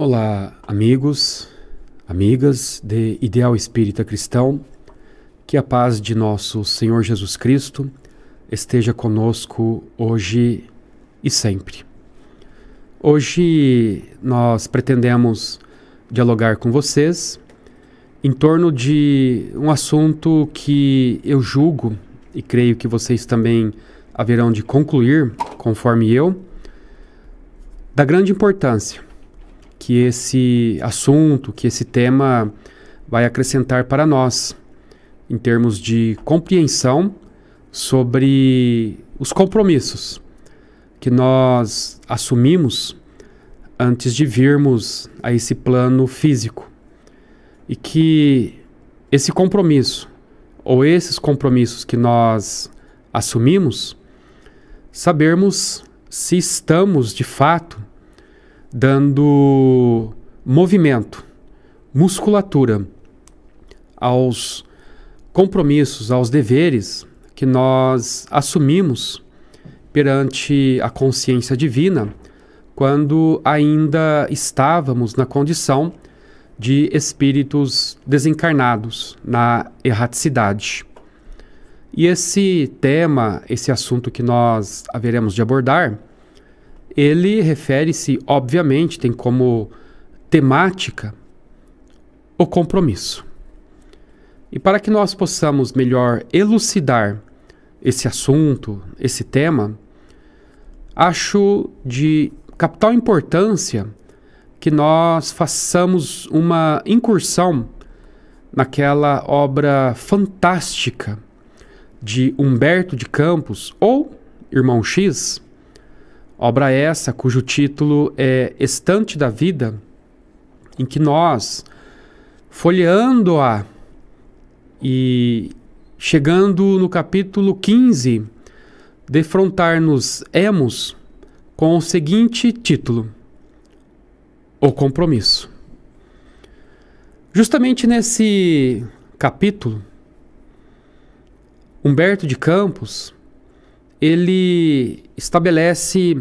Olá, amigos, amigas de Ideal Espírita Cristão, que a paz de nosso Senhor Jesus Cristo esteja conosco hoje e sempre. Hoje nós pretendemos dialogar com vocês em torno de um assunto que eu julgo e creio que vocês também haverão de concluir, conforme eu, da grande importância que esse assunto, que esse tema vai acrescentar para nós, em termos de compreensão sobre os compromissos que nós assumimos antes de virmos a esse plano físico. E que esse compromisso, ou esses compromissos que nós assumimos, sabermos se estamos de fato dando movimento, musculatura aos compromissos, aos deveres que nós assumimos perante a consciência divina quando ainda estávamos na condição de espíritos desencarnados na erraticidade. E esse tema, esse assunto que nós haveremos de abordar, ele refere-se, obviamente, tem como temática o compromisso. E para que nós possamos melhor elucidar esse assunto, esse tema, acho de capital importância que nós façamos uma incursão naquela obra fantástica de Humberto de Campos ou Irmão X, Obra essa cujo título é Estante da Vida, em que nós, folheando-a e chegando no capítulo 15, defrontar-nos emos com o seguinte título: O Compromisso. Justamente nesse capítulo, Humberto de Campos ele estabelece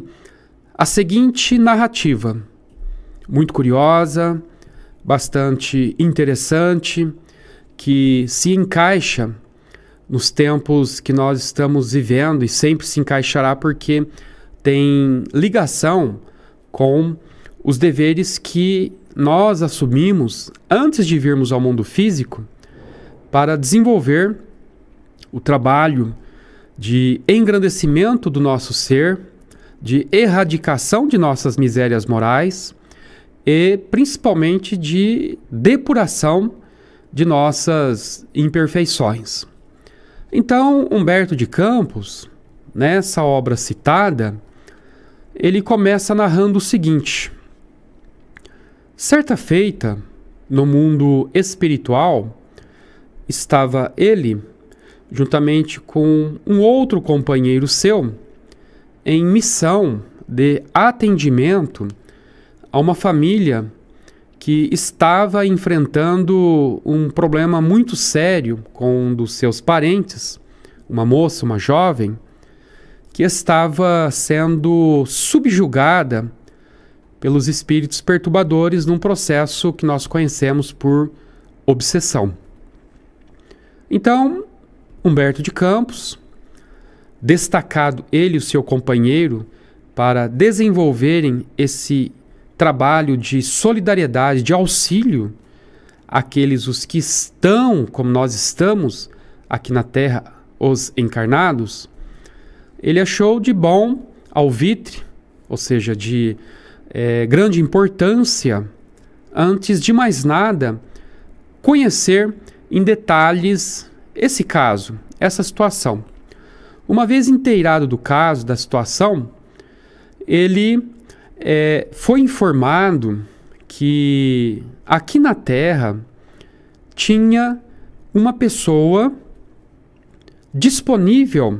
a seguinte narrativa, muito curiosa, bastante interessante, que se encaixa nos tempos que nós estamos vivendo e sempre se encaixará porque tem ligação com os deveres que nós assumimos antes de virmos ao mundo físico para desenvolver o trabalho de engrandecimento do nosso ser, de erradicação de nossas misérias morais e principalmente de depuração de nossas imperfeições. Então, Humberto de Campos, nessa obra citada, ele começa narrando o seguinte: Certa feita, no mundo espiritual, estava ele juntamente com um outro companheiro seu, em missão de atendimento a uma família que estava enfrentando um problema muito sério com um dos seus parentes, uma moça, uma jovem, que estava sendo subjugada pelos espíritos perturbadores num processo que nós conhecemos por obsessão. Então, Humberto de Campos, destacado ele e o seu companheiro para desenvolverem esse trabalho de solidariedade, de auxílio àqueles os que estão, como nós estamos aqui na Terra, os encarnados, ele achou de bom alvitre, ou seja, de é, grande importância, antes de mais nada, conhecer em detalhes esse caso, essa situação. Uma vez inteirado do caso, da situação, ele é, foi informado que aqui na Terra tinha uma pessoa disponível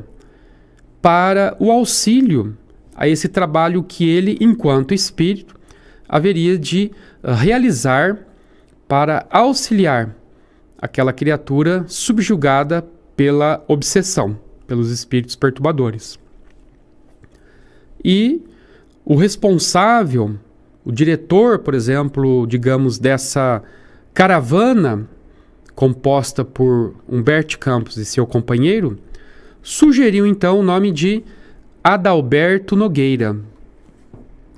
para o auxílio a esse trabalho que ele, enquanto espírito, haveria de ah, realizar para auxiliar aquela criatura subjugada pela obsessão, pelos espíritos perturbadores. E o responsável, o diretor, por exemplo, digamos, dessa caravana composta por Humberto Campos e seu companheiro, sugeriu então o nome de Adalberto Nogueira.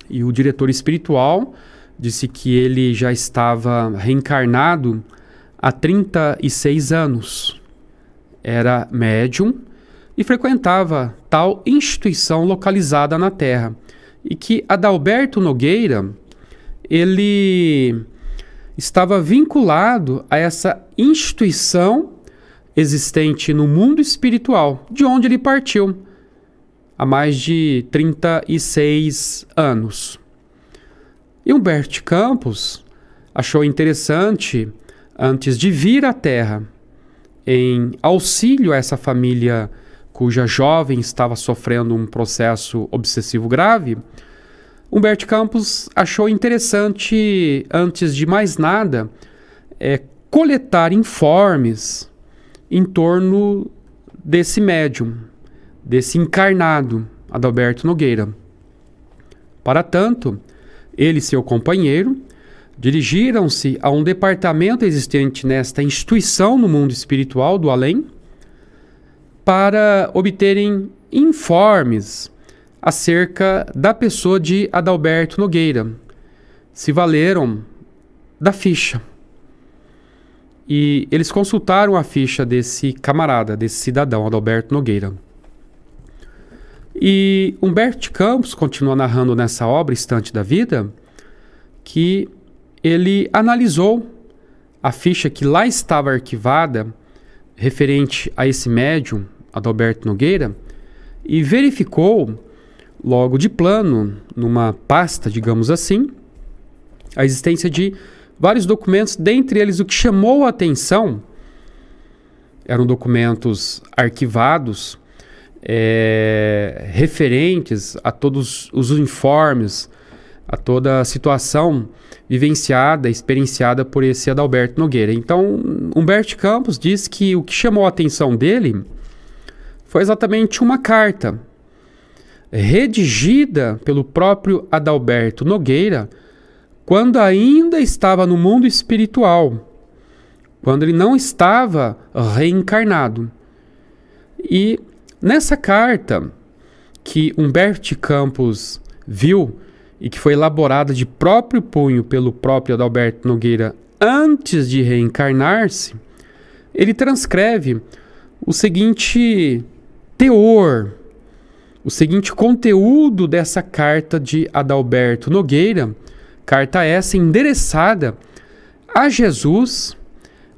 E o diretor espiritual disse que ele já estava reencarnado há 36 anos. Era médium e frequentava tal instituição localizada na Terra. E que Adalberto Nogueira, ele estava vinculado a essa instituição existente no mundo espiritual, de onde ele partiu há mais de 36 anos. E Humberto Campos achou interessante antes de vir à Terra em auxílio a essa família cuja jovem estava sofrendo um processo obsessivo grave, Humberto Campos achou interessante, antes de mais nada, é, coletar informes em torno desse médium, desse encarnado, Adalberto Nogueira. Para tanto, ele e seu companheiro Dirigiram-se a um departamento existente nesta instituição no mundo espiritual do além para obterem informes acerca da pessoa de Adalberto Nogueira. Se valeram da ficha. E eles consultaram a ficha desse camarada, desse cidadão, Adalberto Nogueira. E Humberto Campos continua narrando nessa obra, Estante da Vida, que ele analisou a ficha que lá estava arquivada referente a esse médium, Adalberto Nogueira, e verificou logo de plano, numa pasta, digamos assim, a existência de vários documentos, dentre eles o que chamou a atenção eram documentos arquivados, é, referentes a todos os informes a toda a situação vivenciada, experienciada por esse Adalberto Nogueira. Então, Humberto Campos diz que o que chamou a atenção dele foi exatamente uma carta redigida pelo próprio Adalberto Nogueira quando ainda estava no mundo espiritual, quando ele não estava reencarnado. E nessa carta que Humberto Campos viu e que foi elaborada de próprio punho pelo próprio Adalberto Nogueira antes de reencarnar-se, ele transcreve o seguinte teor, o seguinte conteúdo dessa carta de Adalberto Nogueira, carta essa endereçada a Jesus,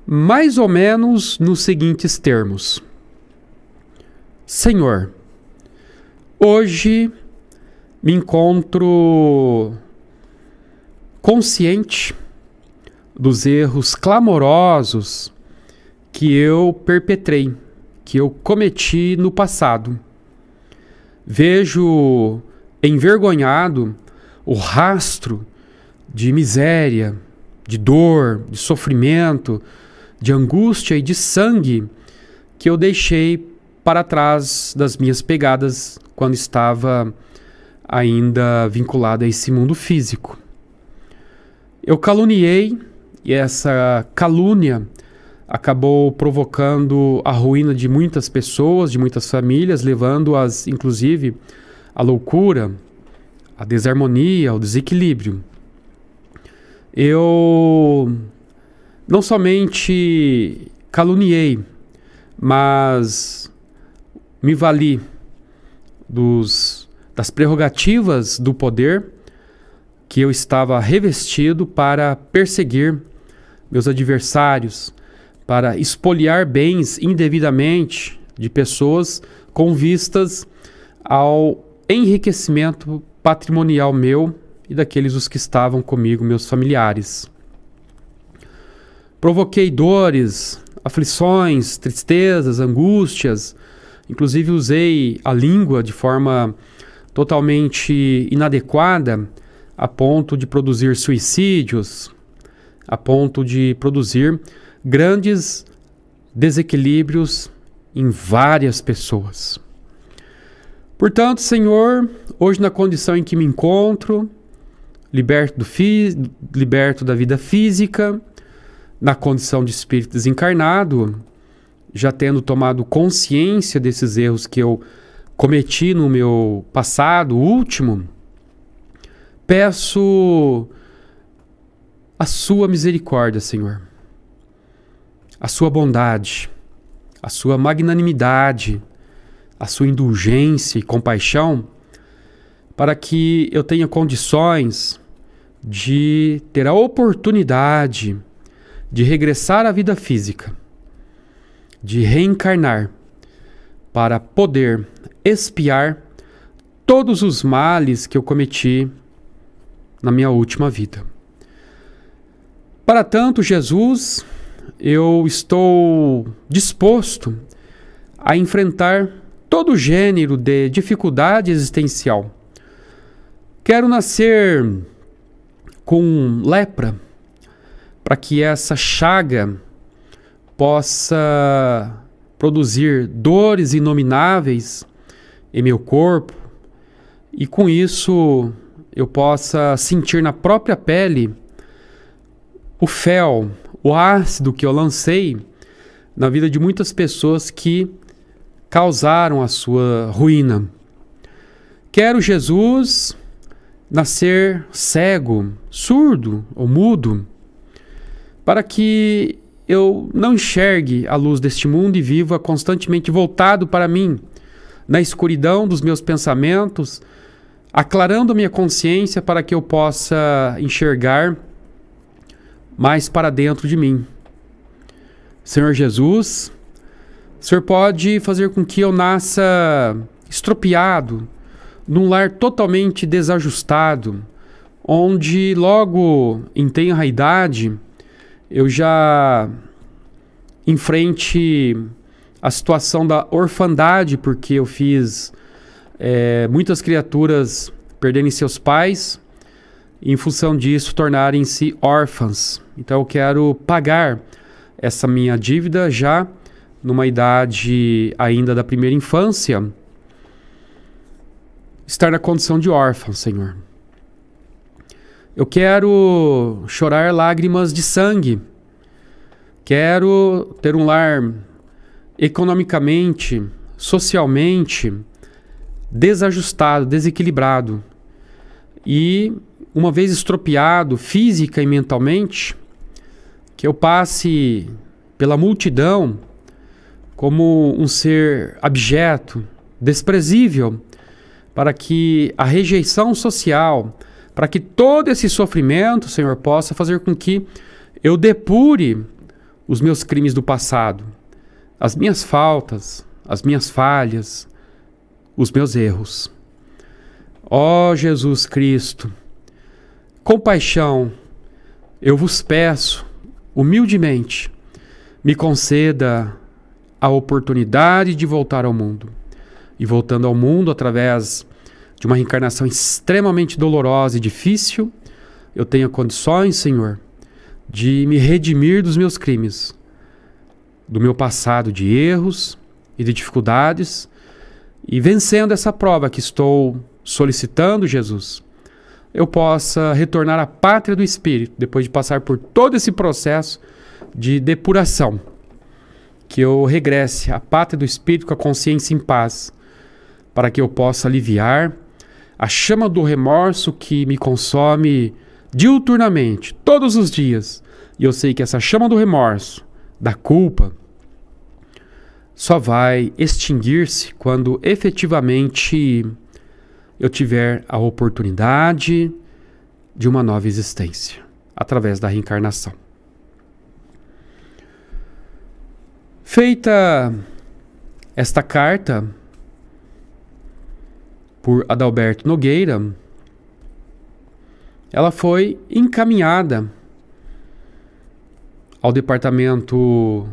mais ou menos nos seguintes termos: Senhor, hoje me encontro consciente dos erros clamorosos que eu perpetrei, que eu cometi no passado. Vejo envergonhado o rastro de miséria, de dor, de sofrimento, de angústia e de sangue que eu deixei para trás das minhas pegadas quando estava ainda vinculada a esse mundo físico. Eu caluniei e essa calúnia acabou provocando a ruína de muitas pessoas, de muitas famílias, levando-as, inclusive, à loucura, à desarmonia, ao desequilíbrio. Eu não somente caluniei, mas me vali dos as prerrogativas do poder que eu estava revestido para perseguir meus adversários, para espoliar bens indevidamente de pessoas com vistas ao enriquecimento patrimonial meu e daqueles os que estavam comigo, meus familiares. Provoquei dores, aflições, tristezas, angústias, inclusive usei a língua de forma totalmente inadequada a ponto de produzir suicídios, a ponto de produzir grandes desequilíbrios em várias pessoas. Portanto, Senhor, hoje na condição em que me encontro, liberto, do fi, liberto da vida física, na condição de espírito desencarnado, já tendo tomado consciência desses erros que eu cometi no meu passado último, peço a sua misericórdia, Senhor, a sua bondade, a sua magnanimidade, a sua indulgência e compaixão, para que eu tenha condições de ter a oportunidade de regressar à vida física, de reencarnar para poder espiar todos os males que eu cometi na minha última vida. Para tanto, Jesus, eu estou disposto a enfrentar todo gênero de dificuldade existencial. Quero nascer com lepra para que essa chaga possa produzir dores inomináveis em meu corpo e com isso eu possa sentir na própria pele o fel, o ácido que eu lancei na vida de muitas pessoas que causaram a sua ruína. Quero Jesus nascer cego, surdo ou mudo, para que eu não enxergue a luz deste mundo e viva constantemente voltado para mim, na escuridão dos meus pensamentos, aclarando minha consciência para que eu possa enxergar mais para dentro de mim. Senhor Jesus, o Senhor pode fazer com que eu nasça estropiado, num lar totalmente desajustado, onde logo em tenra idade eu já em frente à situação da orfandade, porque eu fiz é, muitas criaturas perderem seus pais e, em função disso, tornarem-se órfãs. Então, eu quero pagar essa minha dívida já numa idade ainda da primeira infância, estar na condição de órfão, Senhor. Eu quero chorar lágrimas de sangue. Quero ter um lar economicamente, socialmente desajustado, desequilibrado. E uma vez estropiado física e mentalmente, que eu passe pela multidão como um ser abjeto, desprezível, para que a rejeição social, para que todo esse sofrimento, Senhor, possa fazer com que eu depure os meus crimes do passado, as minhas faltas, as minhas falhas, os meus erros. Ó oh, Jesus Cristo, compaixão, eu vos peço, humildemente, me conceda a oportunidade de voltar ao mundo. E voltando ao mundo através de uma reencarnação extremamente dolorosa e difícil, eu tenha condições, Senhor, de me redimir dos meus crimes, do meu passado de erros e de dificuldades, e vencendo essa prova que estou solicitando, Jesus, eu possa retornar à pátria do Espírito, depois de passar por todo esse processo de depuração. Que eu regresse à pátria do Espírito com a consciência em paz, para que eu possa aliviar a chama do remorso que me consome diuturnamente, todos os dias. E eu sei que essa chama do remorso, da culpa, só vai extinguir-se quando efetivamente eu tiver a oportunidade de uma nova existência, através da reencarnação. Feita esta carta, por Adalberto Nogueira, ela foi encaminhada ao departamento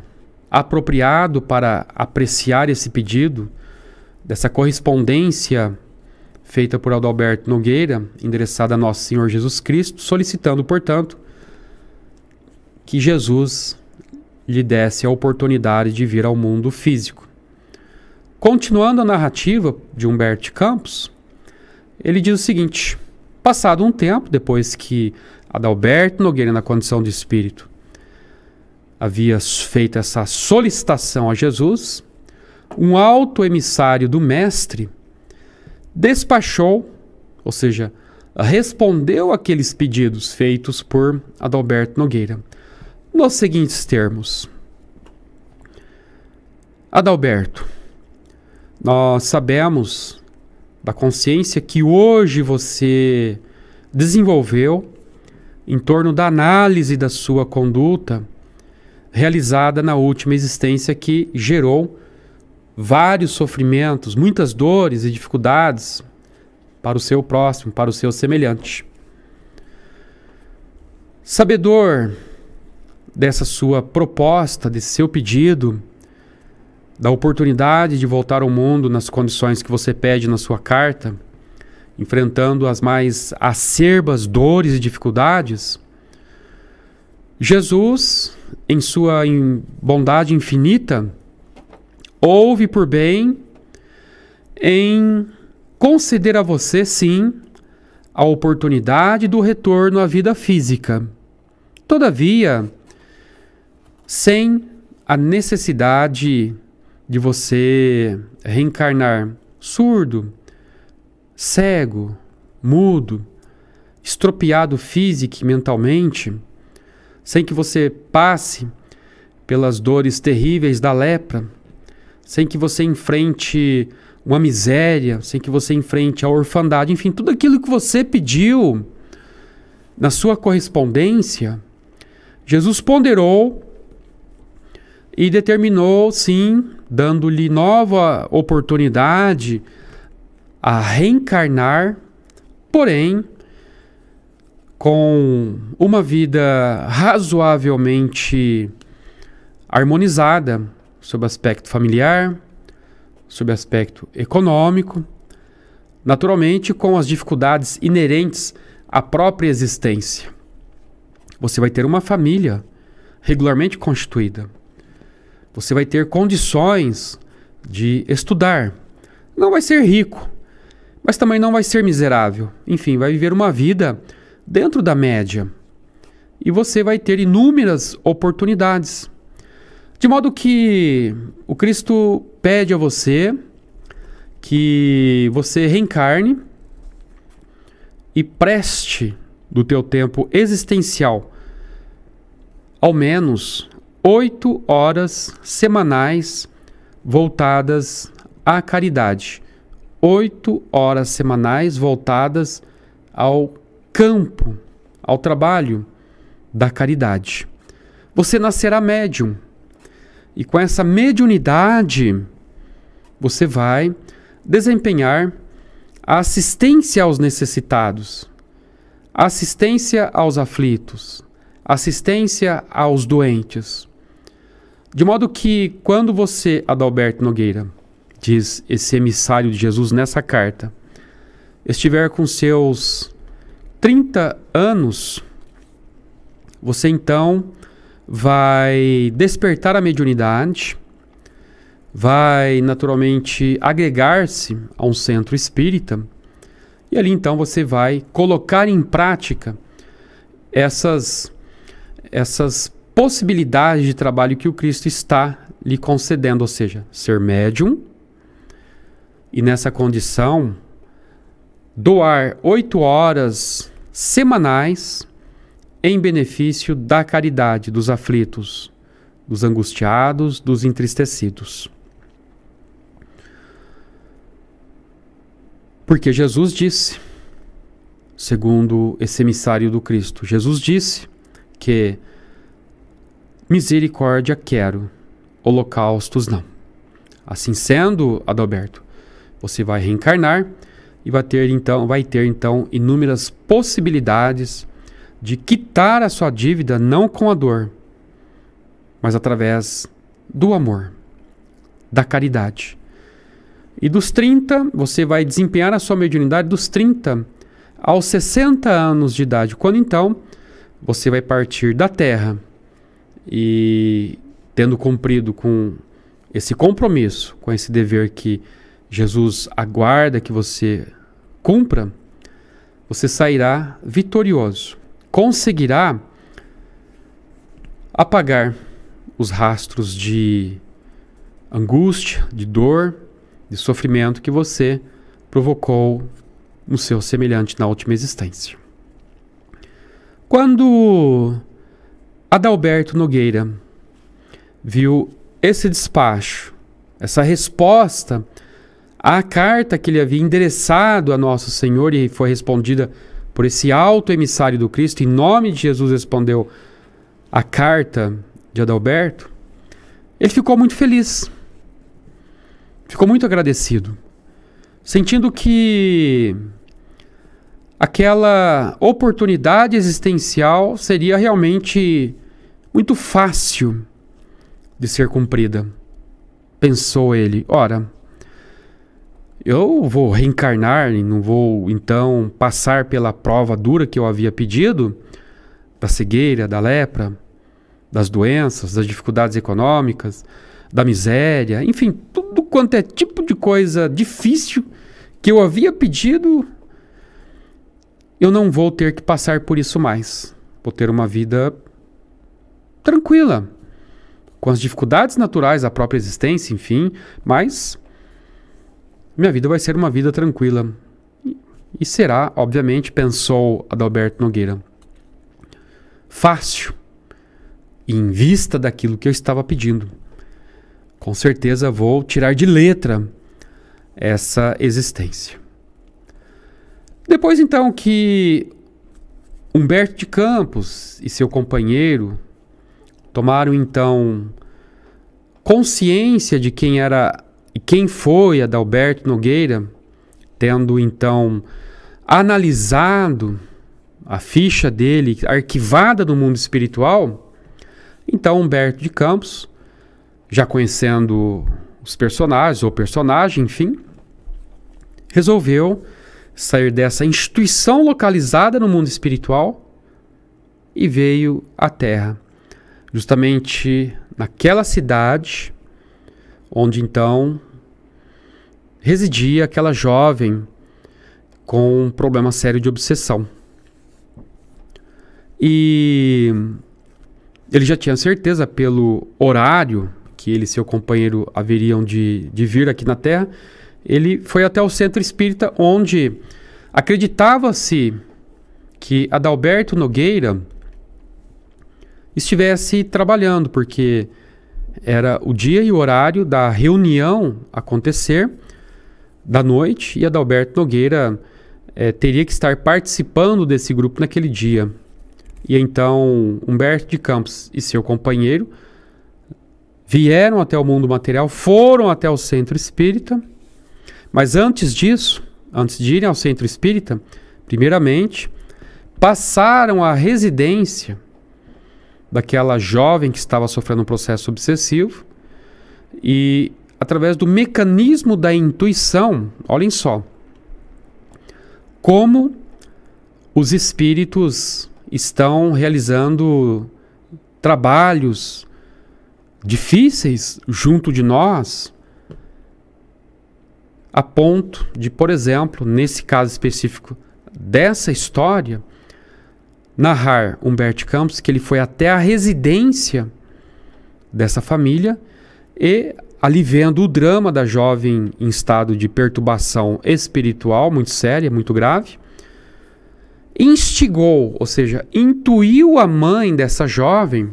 apropriado para apreciar esse pedido, dessa correspondência feita por Adalberto Nogueira, endereçada a Nosso Senhor Jesus Cristo, solicitando, portanto, que Jesus lhe desse a oportunidade de vir ao mundo físico. Continuando a narrativa de Humberto Campos, ele diz o seguinte: passado um tempo, depois que Adalberto Nogueira, na condição de espírito, havia feito essa solicitação a Jesus, um alto emissário do Mestre despachou, ou seja, respondeu aqueles pedidos feitos por Adalberto Nogueira, nos seguintes termos: Adalberto nós sabemos da consciência que hoje você desenvolveu em torno da análise da sua conduta realizada na última existência que gerou vários sofrimentos, muitas dores e dificuldades para o seu próximo, para o seu semelhante. Sabedor dessa sua proposta, desse seu pedido, da oportunidade de voltar ao mundo nas condições que você pede na sua carta, enfrentando as mais acerbas dores e dificuldades, Jesus, em sua bondade infinita, ouve por bem em conceder a você, sim, a oportunidade do retorno à vida física. Todavia, sem a necessidade de de você reencarnar surdo, cego, mudo, estropiado física e mentalmente, sem que você passe pelas dores terríveis da lepra, sem que você enfrente uma miséria, sem que você enfrente a orfandade, enfim, tudo aquilo que você pediu na sua correspondência, Jesus ponderou e determinou, sim, dando-lhe nova oportunidade a reencarnar, porém, com uma vida razoavelmente harmonizada sob aspecto familiar, sob aspecto econômico, naturalmente com as dificuldades inerentes à própria existência. Você vai ter uma família regularmente constituída você vai ter condições de estudar. Não vai ser rico, mas também não vai ser miserável. Enfim, vai viver uma vida dentro da média. E você vai ter inúmeras oportunidades. De modo que o Cristo pede a você que você reencarne e preste do teu tempo existencial, ao menos oito horas semanais voltadas à caridade. Oito horas semanais voltadas ao campo, ao trabalho da caridade. Você nascerá médium. E com essa mediunidade, você vai desempenhar a assistência aos necessitados, assistência aos aflitos, assistência aos doentes. De modo que, quando você, Adalberto Nogueira, diz esse emissário de Jesus nessa carta, estiver com seus 30 anos, você então vai despertar a mediunidade, vai naturalmente agregar-se a um centro espírita, e ali então você vai colocar em prática essas essas possibilidades de trabalho que o Cristo está lhe concedendo, ou seja, ser médium e nessa condição doar oito horas semanais em benefício da caridade dos aflitos, dos angustiados, dos entristecidos. Porque Jesus disse, segundo esse emissário do Cristo, Jesus disse que misericórdia quero, holocaustos não. Assim sendo, Adalberto, você vai reencarnar e vai ter então, vai ter então inúmeras possibilidades de quitar a sua dívida não com a dor, mas através do amor, da caridade. E dos 30, você vai desempenhar a sua mediunidade dos 30 aos 60 anos de idade, quando então você vai partir da terra e tendo cumprido com esse compromisso, com esse dever que Jesus aguarda que você cumpra, você sairá vitorioso. Conseguirá apagar os rastros de angústia, de dor, de sofrimento que você provocou no seu semelhante na última existência. Quando Adalberto Nogueira viu esse despacho, essa resposta à carta que ele havia endereçado a Nosso Senhor e foi respondida por esse alto emissário do Cristo, em nome de Jesus respondeu a carta de Adalberto, ele ficou muito feliz, ficou muito agradecido, sentindo que aquela oportunidade existencial seria realmente muito fácil de ser cumprida. Pensou ele, ora, eu vou reencarnar e não vou então passar pela prova dura que eu havia pedido da cegueira, da lepra, das doenças, das dificuldades econômicas, da miséria, enfim, tudo quanto é tipo de coisa difícil que eu havia pedido eu não vou ter que passar por isso mais. Vou ter uma vida tranquila, com as dificuldades naturais da própria existência, enfim, mas minha vida vai ser uma vida tranquila. E será, obviamente, pensou Adalberto Nogueira. Fácil, em vista daquilo que eu estava pedindo. Com certeza vou tirar de letra essa existência. Depois então que Humberto de Campos e seu companheiro tomaram então consciência de quem era e quem foi Adalberto Nogueira, tendo então analisado a ficha dele arquivada no mundo espiritual, então Humberto de Campos, já conhecendo os personagens ou personagem, enfim, resolveu sair dessa instituição localizada no mundo espiritual e veio à Terra, justamente naquela cidade onde então residia aquela jovem com um problema sério de obsessão. E ele já tinha certeza pelo horário que ele e seu companheiro haveriam de, de vir aqui na Terra ele foi até o centro espírita onde acreditava-se que Adalberto Nogueira estivesse trabalhando, porque era o dia e o horário da reunião acontecer da noite e Adalberto Nogueira é, teria que estar participando desse grupo naquele dia. E então Humberto de Campos e seu companheiro vieram até o mundo material, foram até o centro espírita mas antes disso, antes de irem ao centro espírita, primeiramente, passaram à residência daquela jovem que estava sofrendo um processo obsessivo e através do mecanismo da intuição, olhem só, como os espíritos estão realizando trabalhos difíceis junto de nós a ponto de, por exemplo, nesse caso específico dessa história, narrar Humberto Campos que ele foi até a residência dessa família e ali vendo o drama da jovem em estado de perturbação espiritual muito séria, muito grave, instigou, ou seja, intuiu a mãe dessa jovem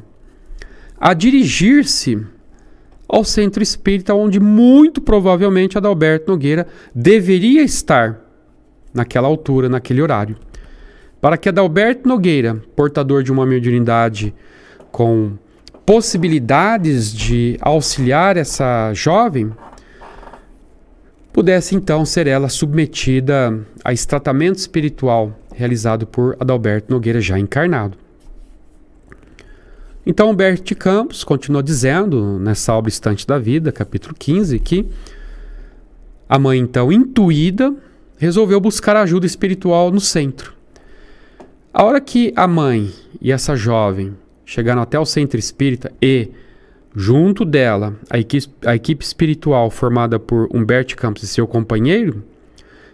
a dirigir-se ao centro espírita, onde muito provavelmente Adalberto Nogueira deveria estar naquela altura, naquele horário. Para que Adalberto Nogueira, portador de uma mediunidade com possibilidades de auxiliar essa jovem, pudesse então ser ela submetida a esse tratamento espiritual realizado por Adalberto Nogueira já encarnado. Então, Humberto Campos continua dizendo, nessa obra Estante da Vida, capítulo 15, que a mãe, então, intuída, resolveu buscar ajuda espiritual no centro. A hora que a mãe e essa jovem chegaram até o centro espírita e, junto dela, a equipe, a equipe espiritual formada por Humberto Campos e seu companheiro,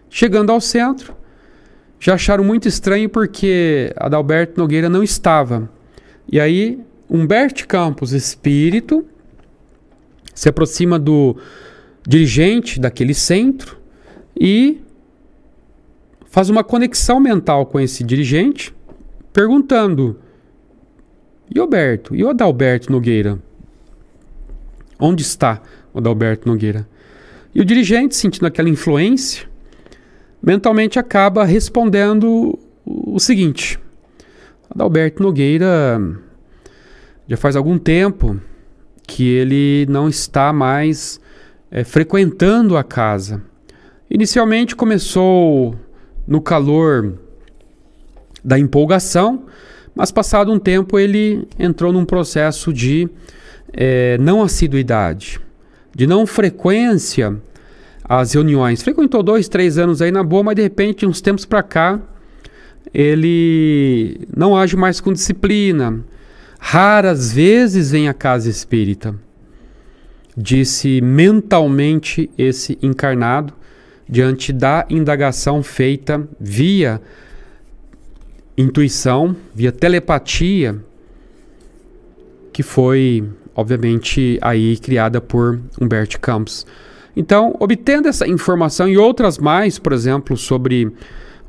chegando ao centro, já acharam muito estranho porque Adalberto Nogueira não estava. E aí Humberto Campos Espírito se aproxima do dirigente daquele centro e faz uma conexão mental com esse dirigente, perguntando: E Alberto? E o Adalberto Nogueira? Onde está o Adalberto Nogueira? E o dirigente, sentindo aquela influência, mentalmente acaba respondendo o seguinte: Adalberto Nogueira já faz algum tempo que ele não está mais é, frequentando a casa. Inicialmente começou no calor da empolgação, mas passado um tempo ele entrou num processo de é, não assiduidade, de não frequência às reuniões. Frequentou dois, três anos aí na boa, mas de repente, uns tempos para cá, ele não age mais com disciplina raras vezes vem à casa espírita, disse mentalmente esse encarnado, diante da indagação feita via intuição, via telepatia, que foi, obviamente, aí criada por Humberto Campos. Então, obtendo essa informação e outras mais, por exemplo, sobre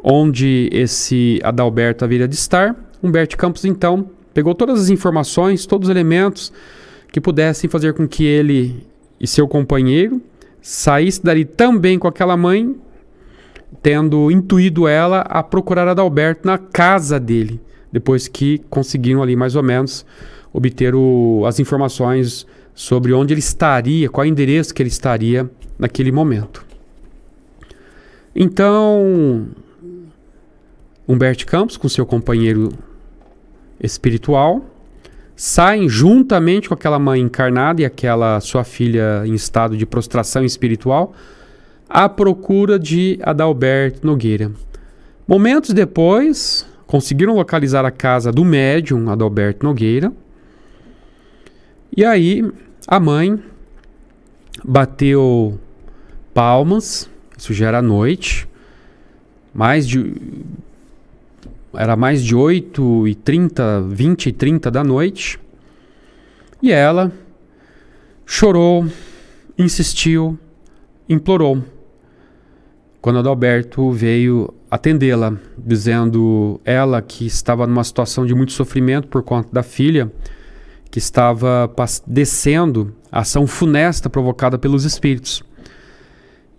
onde esse Adalberto haveria de estar, Humberto Campos, então, Pegou todas as informações, todos os elementos que pudessem fazer com que ele e seu companheiro saíssem dali também com aquela mãe, tendo intuído ela a procurar Adalberto na casa dele, depois que conseguiram ali mais ou menos obter o, as informações sobre onde ele estaria, qual endereço que ele estaria naquele momento. Então, Humberto Campos, com seu companheiro espiritual, saem juntamente com aquela mãe encarnada e aquela sua filha em estado de prostração espiritual à procura de Adalberto Nogueira. Momentos depois, conseguiram localizar a casa do médium Adalberto Nogueira. E aí a mãe bateu palmas, isso já era noite, mais de era mais de 8 e 30, 20 e 30 da noite. E ela chorou, insistiu, implorou. Quando Adalberto veio atendê-la, dizendo ela que estava numa situação de muito sofrimento por conta da filha, que estava descendo a ação funesta provocada pelos espíritos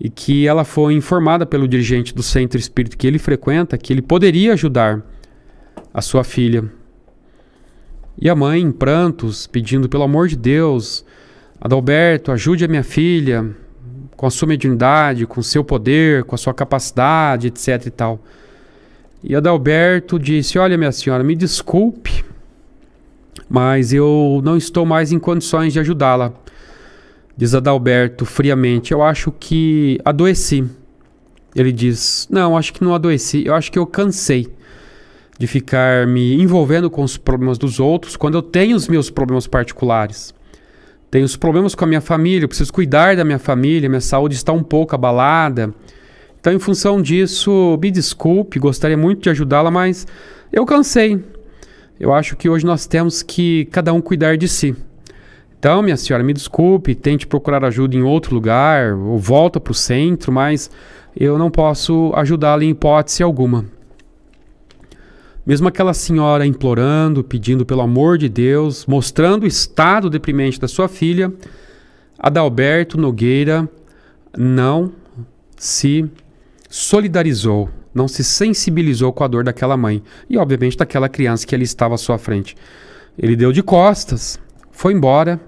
e que ela foi informada pelo dirigente do centro espírita que ele frequenta que ele poderia ajudar a sua filha. E a mãe, em prantos, pedindo pelo amor de Deus, Adalberto, ajude a minha filha com a sua mediunidade, com o seu poder, com a sua capacidade, etc e tal. E Adalberto disse: Olha, minha senhora, me desculpe, mas eu não estou mais em condições de ajudá-la. Diz Adalberto friamente: Eu acho que adoeci. Ele diz: Não, acho que não adoeci. Eu acho que eu cansei de ficar me envolvendo com os problemas dos outros quando eu tenho os meus problemas particulares. Tenho os problemas com a minha família, eu preciso cuidar da minha família, minha saúde está um pouco abalada. Então, em função disso, me desculpe, gostaria muito de ajudá-la, mas eu cansei. Eu acho que hoje nós temos que cada um cuidar de si. Então, minha senhora, me desculpe, tente procurar ajuda em outro lugar, ou volta para o centro, mas eu não posso ajudá-la em hipótese alguma. Mesmo aquela senhora implorando, pedindo pelo amor de Deus, mostrando o estado deprimente da sua filha, Adalberto Nogueira não se solidarizou, não se sensibilizou com a dor daquela mãe e, obviamente, daquela criança que ali estava à sua frente. Ele deu de costas, foi embora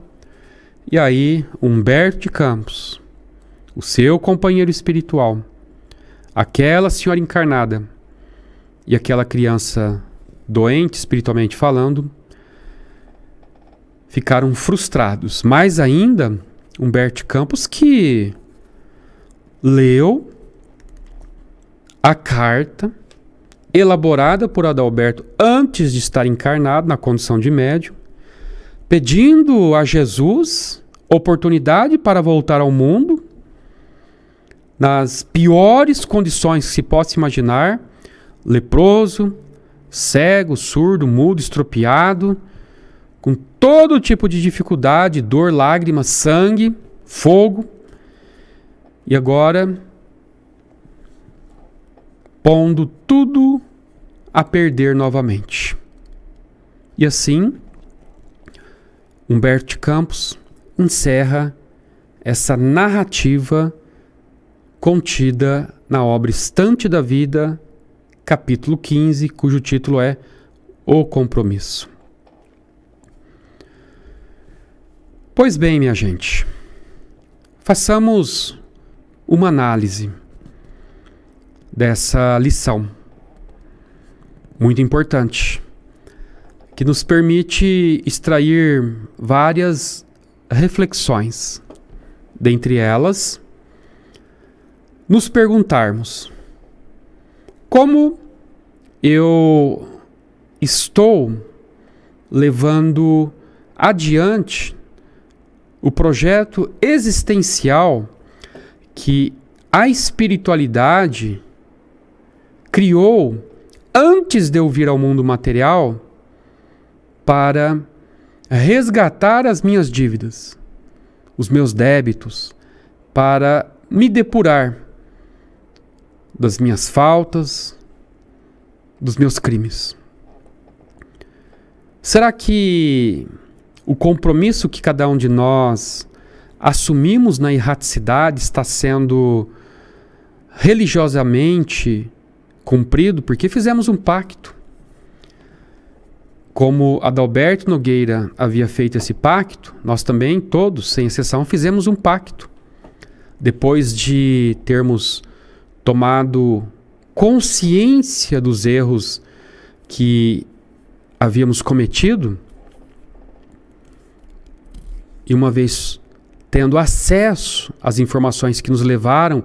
e aí, Humberto de Campos, o seu companheiro espiritual, aquela senhora encarnada e aquela criança doente espiritualmente falando, ficaram frustrados. Mais ainda, Humberto Campos que leu a carta elaborada por Adalberto antes de estar encarnado na condição de médium pedindo a Jesus oportunidade para voltar ao mundo nas piores condições que se possa imaginar, leproso, cego, surdo, mudo, estropiado, com todo tipo de dificuldade, dor, lágrimas, sangue, fogo. E agora pondo tudo a perder novamente. E assim, Humberto Campos encerra essa narrativa contida na obra Estante da Vida, capítulo 15, cujo título é O Compromisso. Pois bem, minha gente, façamos uma análise dessa lição muito importante que nos permite extrair várias reflexões. Dentre elas, nos perguntarmos: como eu estou levando adiante o projeto existencial que a espiritualidade criou antes de eu vir ao mundo material para resgatar as minhas dívidas, os meus débitos, para me depurar das minhas faltas, dos meus crimes. Será que o compromisso que cada um de nós assumimos na erraticidade está sendo religiosamente cumprido? Porque fizemos um pacto. Como Adalberto Nogueira havia feito esse pacto, nós também, todos, sem exceção, fizemos um pacto. Depois de termos tomado consciência dos erros que havíamos cometido, e uma vez tendo acesso às informações que nos levaram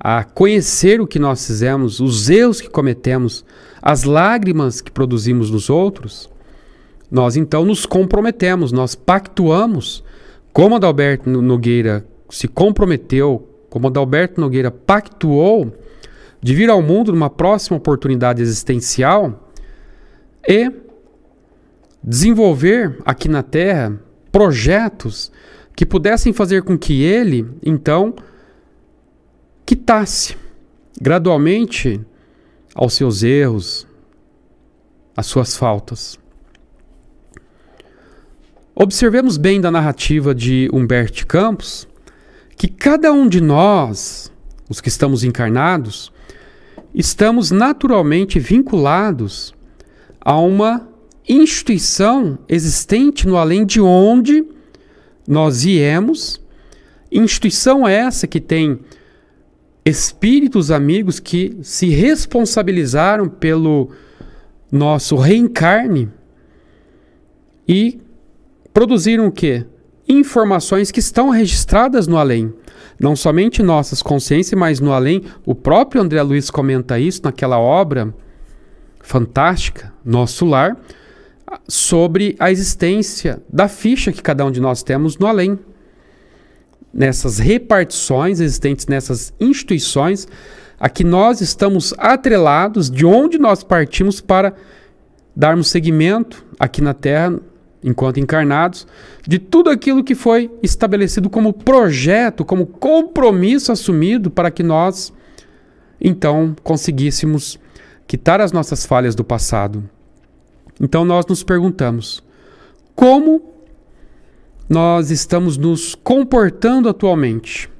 a conhecer o que nós fizemos, os erros que cometemos, as lágrimas que produzimos nos outros, nós então nos comprometemos, nós pactuamos, como Adalberto Nogueira se comprometeu, como Adalberto Nogueira pactuou de vir ao mundo numa próxima oportunidade existencial e desenvolver aqui na Terra projetos que pudessem fazer com que ele, então, quitasse gradualmente aos seus erros, às suas faltas. Observemos bem da narrativa de Humberto Campos que cada um de nós, os que estamos encarnados, estamos naturalmente vinculados a uma instituição existente no além de onde nós viemos. Instituição essa que tem espíritos amigos que se responsabilizaram pelo nosso reencarne e produziram o quê? Informações que estão registradas no além. Não somente nossas consciências, mas no além. O próprio André Luiz comenta isso naquela obra fantástica, Nosso Lar, sobre a existência da ficha que cada um de nós temos no além. Nessas repartições existentes nessas instituições, a que nós estamos atrelados, de onde nós partimos para darmos seguimento aqui na Terra enquanto encarnados, de tudo aquilo que foi estabelecido como projeto, como compromisso assumido para que nós, então, conseguíssemos quitar as nossas falhas do passado. Então, nós nos perguntamos: como nós estamos nos comportando atualmente?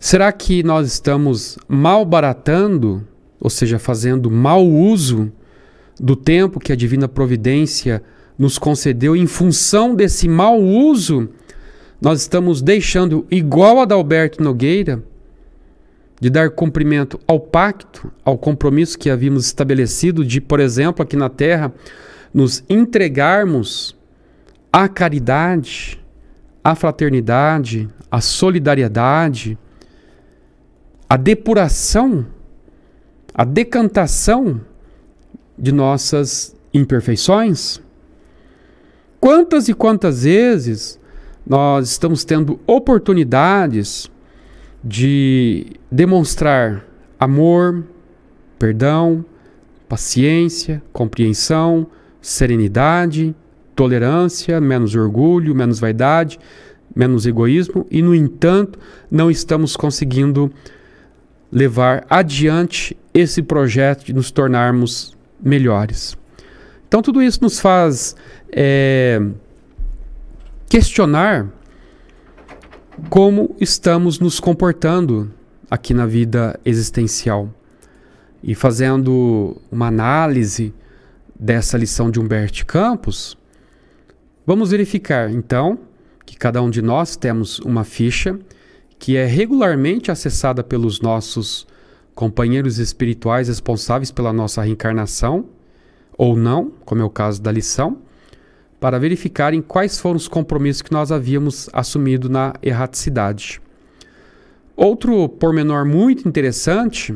Será que nós estamos malbaratando, ou seja, fazendo mau uso do tempo que a divina providência nos concedeu em função desse mau uso, nós estamos deixando igual a Dalberto Nogueira de dar cumprimento ao pacto, ao compromisso que havíamos estabelecido de, por exemplo, aqui na terra, nos entregarmos à caridade, à fraternidade, à solidariedade, à depuração, à decantação de nossas imperfeições? Quantas e quantas vezes nós estamos tendo oportunidades de demonstrar amor, perdão, paciência, compreensão, serenidade, tolerância, menos orgulho, menos vaidade, menos egoísmo e, no entanto, não estamos conseguindo levar adiante esse projeto de nos tornarmos melhores. Então, tudo isso nos faz é, questionar como estamos nos comportando aqui na vida existencial. E fazendo uma análise dessa lição de Humberto Campos, vamos verificar então que cada um de nós temos uma ficha que é regularmente acessada pelos nossos companheiros espirituais responsáveis pela nossa reencarnação ou não, como é o caso da lição, para verificarem quais foram os compromissos que nós havíamos assumido na erraticidade. Outro pormenor muito interessante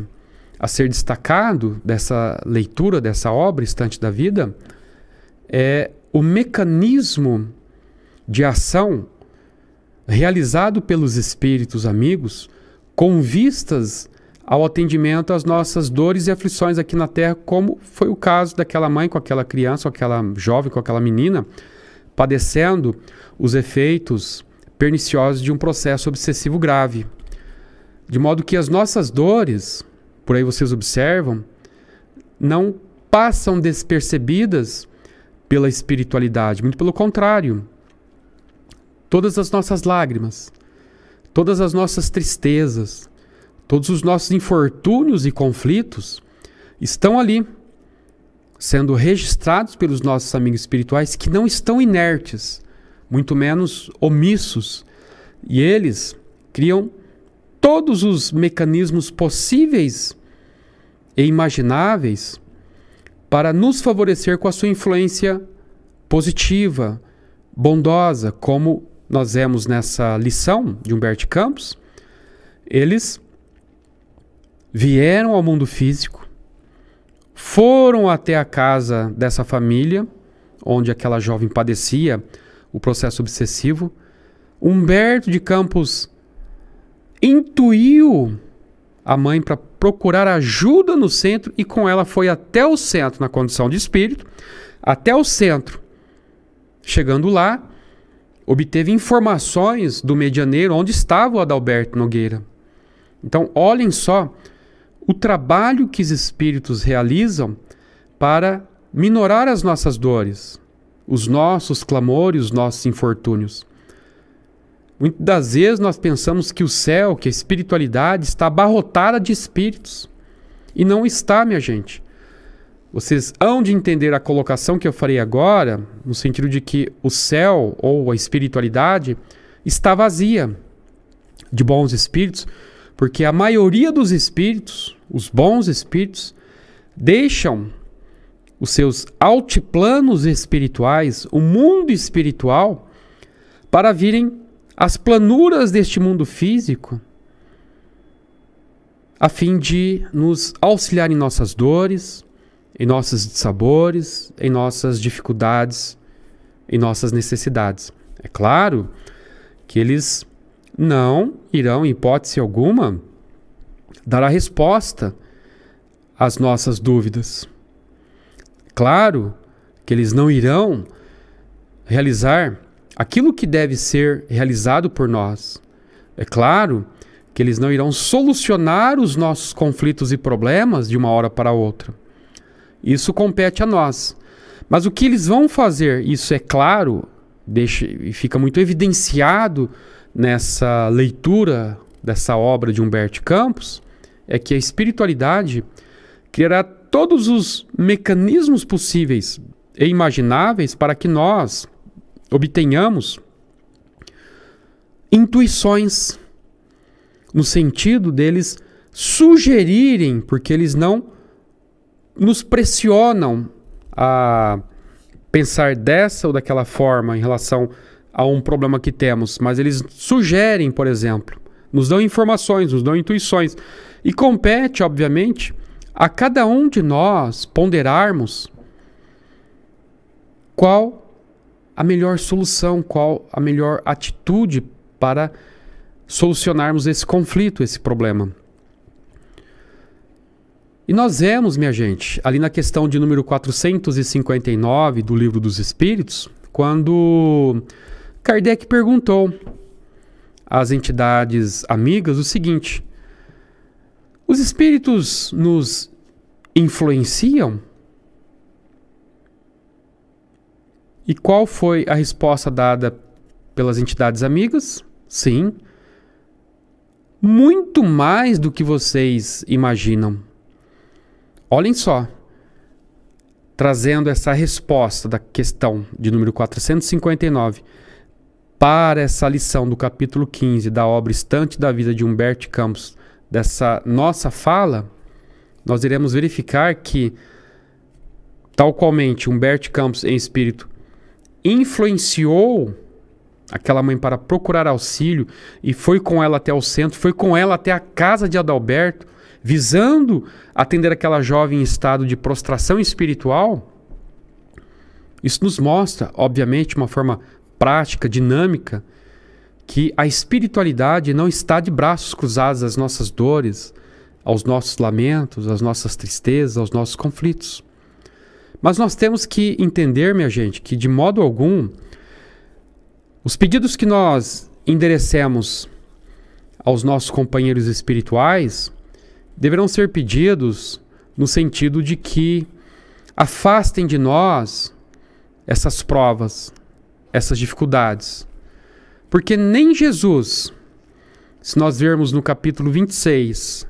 a ser destacado dessa leitura, dessa obra, Estante da Vida, é o mecanismo de ação realizado pelos espíritos amigos com vistas ao atendimento às nossas dores e aflições aqui na terra, como foi o caso daquela mãe com aquela criança, com aquela jovem, com aquela menina, padecendo os efeitos perniciosos de um processo obsessivo grave. De modo que as nossas dores, por aí vocês observam, não passam despercebidas pela espiritualidade, muito pelo contrário. Todas as nossas lágrimas, todas as nossas tristezas, Todos os nossos infortúnios e conflitos estão ali, sendo registrados pelos nossos amigos espirituais que não estão inertes, muito menos omissos. E eles criam todos os mecanismos possíveis e imagináveis para nos favorecer com a sua influência positiva, bondosa, como nós vemos nessa lição de Humberto Campos, eles vieram ao mundo físico, foram até a casa dessa família, onde aquela jovem padecia o processo obsessivo. Humberto de Campos intuiu a mãe para procurar ajuda no centro e com ela foi até o centro, na condição de espírito, até o centro. Chegando lá, obteve informações do medianeiro onde estava o Adalberto Nogueira. Então, olhem só o trabalho que os espíritos realizam para minorar as nossas dores, os nossos clamores, os nossos infortúnios. Muitas das vezes nós pensamos que o céu, que a espiritualidade está abarrotada de espíritos. E não está, minha gente. Vocês hão de entender a colocação que eu farei agora, no sentido de que o céu ou a espiritualidade está vazia de bons espíritos, porque a maioria dos espíritos, os bons espíritos, deixam os seus altiplanos espirituais, o mundo espiritual, para virem às planuras deste mundo físico, a fim de nos auxiliar em nossas dores, em nossos dissabores, em nossas dificuldades, em nossas necessidades. É claro que eles não irão, em hipótese alguma, dar a resposta às nossas dúvidas. Claro que eles não irão realizar aquilo que deve ser realizado por nós. É claro que eles não irão solucionar os nossos conflitos e problemas de uma hora para outra. Isso compete a nós. Mas o que eles vão fazer, isso é claro, deixa, e fica muito evidenciado nessa leitura dessa obra de Humberto Campos é que a espiritualidade criará todos os mecanismos possíveis e imagináveis para que nós obtenhamos intuições no sentido deles sugerirem, porque eles não nos pressionam a pensar dessa ou daquela forma em relação a um problema que temos, mas eles sugerem, por exemplo, nos dão informações, nos dão intuições. E compete, obviamente, a cada um de nós ponderarmos qual a melhor solução, qual a melhor atitude para solucionarmos esse conflito, esse problema. E nós vemos, minha gente, ali na questão de número 459 do Livro dos Espíritos, quando Kardec perguntou às entidades amigas o seguinte: os espíritos nos influenciam? E qual foi a resposta dada pelas entidades amigas? Sim, muito mais do que vocês imaginam. Olhem só, trazendo essa resposta da questão de número 459 para essa lição do capítulo 15 da obra Estante da Vida de Humberto Campos, dessa nossa fala, nós iremos verificar que, tal qualmente Humberto Campos em espírito influenciou aquela mãe para procurar auxílio e foi com ela até o centro, foi com ela até a casa de Adalberto, visando atender aquela jovem em estado de prostração espiritual, isso nos mostra, obviamente, uma forma prática, dinâmica, que a espiritualidade não está de braços cruzados às nossas dores, aos nossos lamentos, às nossas tristezas, aos nossos conflitos. Mas nós temos que entender, minha gente, que de modo algum os pedidos que nós enderecemos aos nossos companheiros espirituais deverão ser pedidos no sentido de que afastem de nós essas provas, essas dificuldades. Porque nem Jesus, se nós vermos no capítulo 26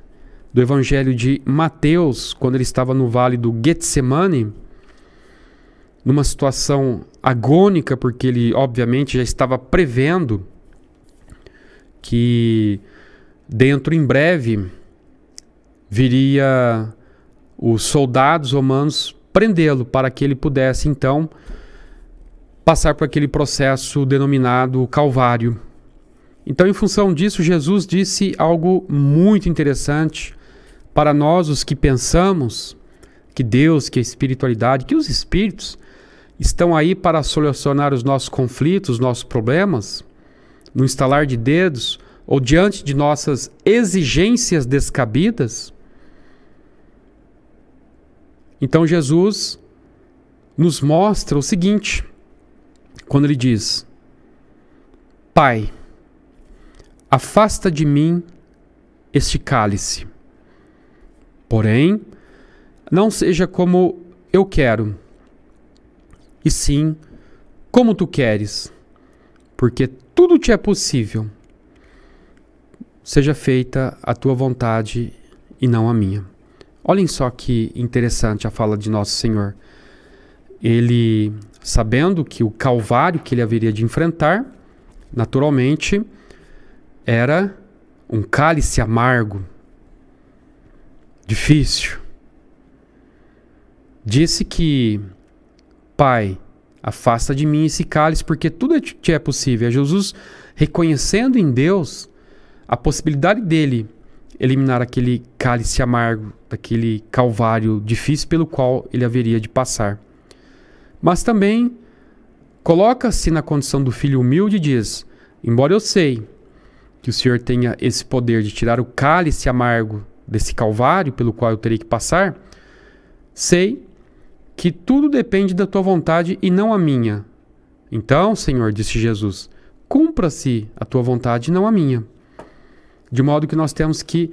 do Evangelho de Mateus, quando ele estava no vale do Getsemane, numa situação agônica, porque ele obviamente já estava prevendo que dentro em breve viria os soldados romanos prendê-lo para que ele pudesse então passar por aquele processo denominado Calvário. Então, em função disso, Jesus disse algo muito interessante para nós, os que pensamos que Deus, que a espiritualidade, que os espíritos estão aí para solucionar os nossos conflitos, os nossos problemas, no instalar de dedos ou diante de nossas exigências descabidas. Então Jesus nos mostra o seguinte, quando ele diz: Pai, afasta de mim este cálice. Porém, não seja como eu quero, e sim como tu queres, porque tudo te é possível. Seja feita a tua vontade e não a minha. Olhem só que interessante a fala de Nosso Senhor. Ele, sabendo que o calvário que ele haveria de enfrentar, naturalmente, era um cálice amargo, difícil. Disse que, Pai, afasta de mim esse cálice, porque tudo te é possível. É Jesus reconhecendo em Deus a possibilidade dele eliminar aquele cálice amargo, daquele calvário difícil pelo qual ele haveria de passar. Mas também coloca-se na condição do filho humilde e diz: Embora eu sei que o Senhor tenha esse poder de tirar o cálice amargo desse calvário pelo qual eu terei que passar, sei que tudo depende da tua vontade e não a minha. Então, Senhor, disse Jesus, cumpra-se a tua vontade e não a minha de modo que nós temos que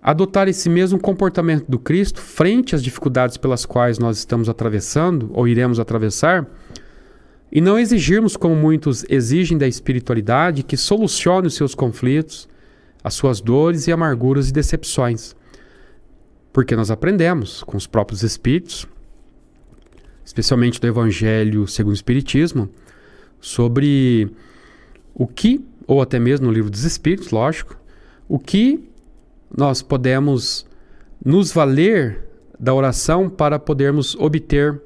adotar esse mesmo comportamento do Cristo frente às dificuldades pelas quais nós estamos atravessando ou iremos atravessar e não exigirmos, como muitos exigem da espiritualidade, que solucione os seus conflitos, as suas dores e amarguras e decepções. Porque nós aprendemos com os próprios Espíritos, especialmente do Evangelho segundo o Espiritismo, sobre o que, ou até mesmo no Livro dos Espíritos, lógico, o que nós podemos nos valer da oração para podermos obter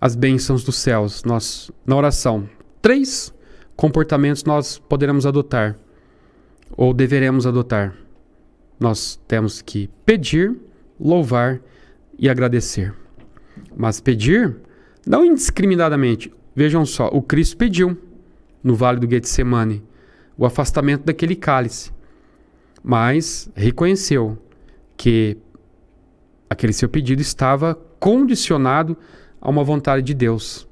as bênçãos dos céus nós, na oração. Três comportamentos nós poderemos adotar ou deveremos adotar. Nós temos que pedir, louvar e agradecer. Mas pedir não indiscriminadamente. Vejam só, o Cristo pediu no Vale do Getsemane o afastamento daquele cálice mas reconheceu que aquele seu pedido estava condicionado a uma vontade de Deus.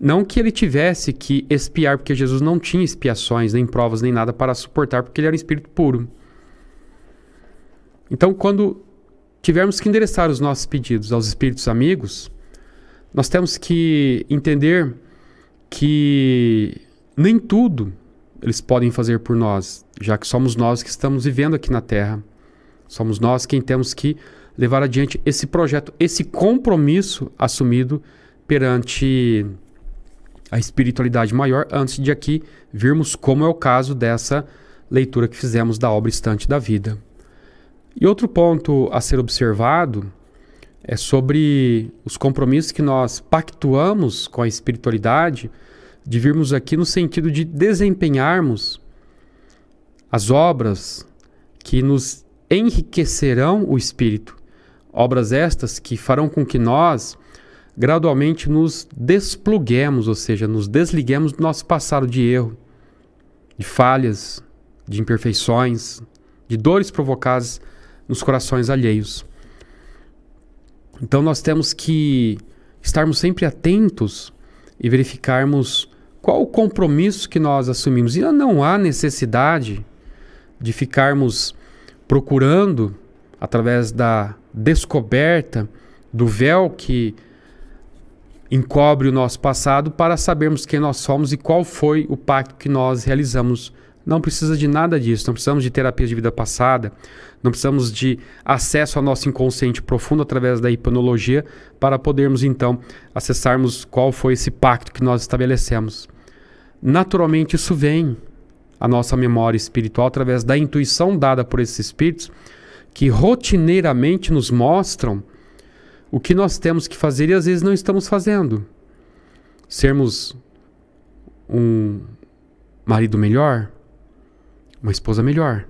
Não que ele tivesse que expiar, porque Jesus não tinha expiações, nem provas, nem nada para suportar, porque ele era um espírito puro. Então, quando tivermos que endereçar os nossos pedidos aos espíritos amigos, nós temos que entender que nem tudo eles podem fazer por nós, já que somos nós que estamos vivendo aqui na Terra. Somos nós quem temos que levar adiante esse projeto, esse compromisso assumido perante a espiritualidade maior antes de aqui virmos como é o caso dessa leitura que fizemos da obra Estante da Vida. E outro ponto a ser observado é sobre os compromissos que nós pactuamos com a espiritualidade de virmos aqui no sentido de desempenharmos as obras que nos enriquecerão o espírito, obras estas que farão com que nós gradualmente nos despluguemos, ou seja, nos desliguemos do nosso passado de erro, de falhas, de imperfeições, de dores provocadas nos corações alheios. Então nós temos que estarmos sempre atentos e verificarmos qual o compromisso que nós assumimos? E não há necessidade de ficarmos procurando, através da descoberta do véu que encobre o nosso passado, para sabermos quem nós somos e qual foi o pacto que nós realizamos. Não precisa de nada disso, não precisamos de terapias de vida passada, não precisamos de acesso ao nosso inconsciente profundo através da hipnologia para podermos então acessarmos qual foi esse pacto que nós estabelecemos naturalmente isso vem à nossa memória espiritual através da intuição dada por esses espíritos que rotineiramente nos mostram o que nós temos que fazer e às vezes não estamos fazendo. Sermos um marido melhor, uma esposa melhor,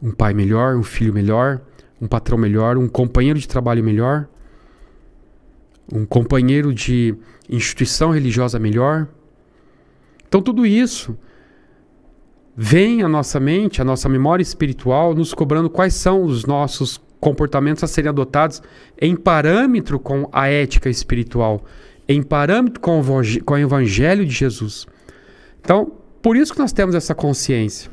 um pai melhor, um filho melhor, um patrão melhor, um companheiro de trabalho melhor, um companheiro de instituição religiosa melhor então, tudo isso vem à nossa mente, à nossa memória espiritual, nos cobrando quais são os nossos comportamentos a serem adotados em parâmetro com a ética espiritual, em parâmetro com o evangelho de Jesus. Então, por isso que nós temos essa consciência.